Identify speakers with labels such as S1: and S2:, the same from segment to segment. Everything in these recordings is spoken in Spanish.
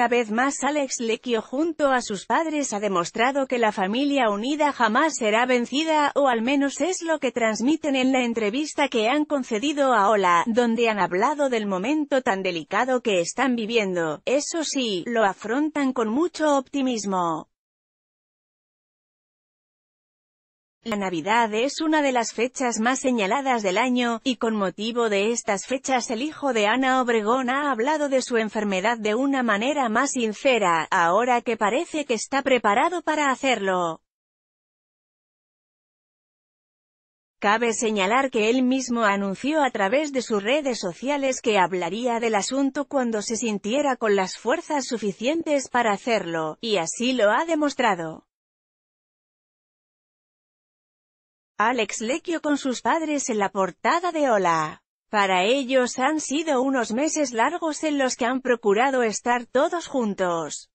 S1: Una vez más Alex Lecchio junto a sus padres ha demostrado que la familia unida jamás será vencida, o al menos es lo que transmiten en la entrevista que han concedido a Hola, donde han hablado del momento tan delicado que están viviendo. Eso sí, lo afrontan con mucho optimismo. La Navidad es una de las fechas más señaladas del año, y con motivo de estas fechas el hijo de Ana Obregón ha hablado de su enfermedad de una manera más sincera, ahora que parece que está preparado para hacerlo. Cabe señalar que él mismo anunció a través de sus redes sociales que hablaría del asunto cuando se sintiera con las fuerzas suficientes para hacerlo, y así lo ha demostrado. Alex Lecchio con sus padres en la portada de Hola. Para ellos han sido unos meses largos en los que han procurado estar todos juntos.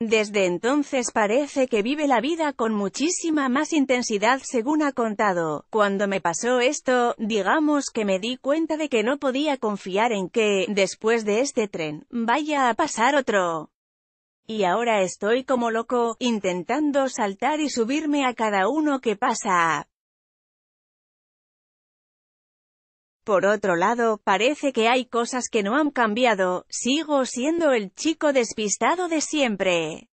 S1: Desde entonces parece que vive la vida con muchísima más intensidad según ha contado. Cuando me pasó esto, digamos que me di cuenta de que no podía confiar en que, después de este tren, vaya a pasar otro. Y ahora estoy como loco, intentando saltar y subirme a cada uno que pasa. Por otro lado, parece que hay cosas que no han cambiado, sigo siendo el chico despistado de siempre.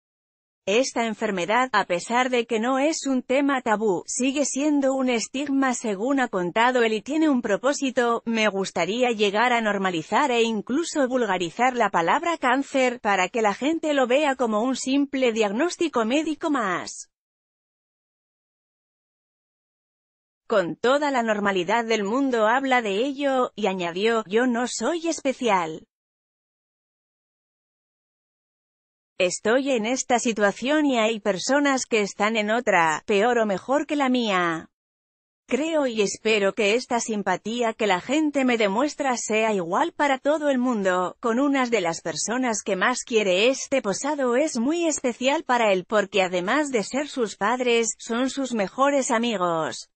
S1: Esta enfermedad, a pesar de que no es un tema tabú, sigue siendo un estigma según ha contado él y tiene un propósito, me gustaría llegar a normalizar e incluso vulgarizar la palabra cáncer, para que la gente lo vea como un simple diagnóstico médico más. Con toda la normalidad del mundo habla de ello, y añadió, yo no soy especial. Estoy en esta situación y hay personas que están en otra, peor o mejor que la mía. Creo y espero que esta simpatía que la gente me demuestra sea igual para todo el mundo, con unas de las personas que más quiere este posado es muy especial para él porque además de ser sus padres, son sus mejores amigos.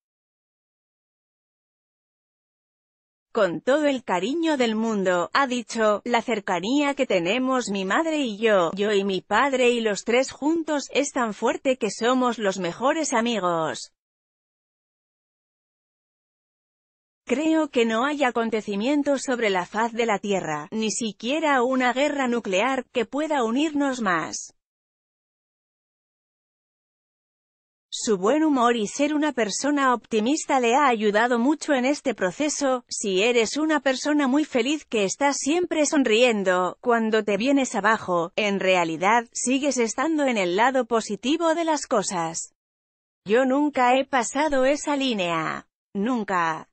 S1: Con todo el cariño del mundo, ha dicho, la cercanía que tenemos mi madre y yo, yo y mi padre y los tres juntos, es tan fuerte que somos los mejores amigos. Creo que no hay acontecimiento sobre la faz de la Tierra, ni siquiera una guerra nuclear, que pueda unirnos más. Su buen humor y ser una persona optimista le ha ayudado mucho en este proceso, si eres una persona muy feliz que está siempre sonriendo, cuando te vienes abajo, en realidad, sigues estando en el lado positivo de las cosas. Yo nunca he pasado esa línea. Nunca.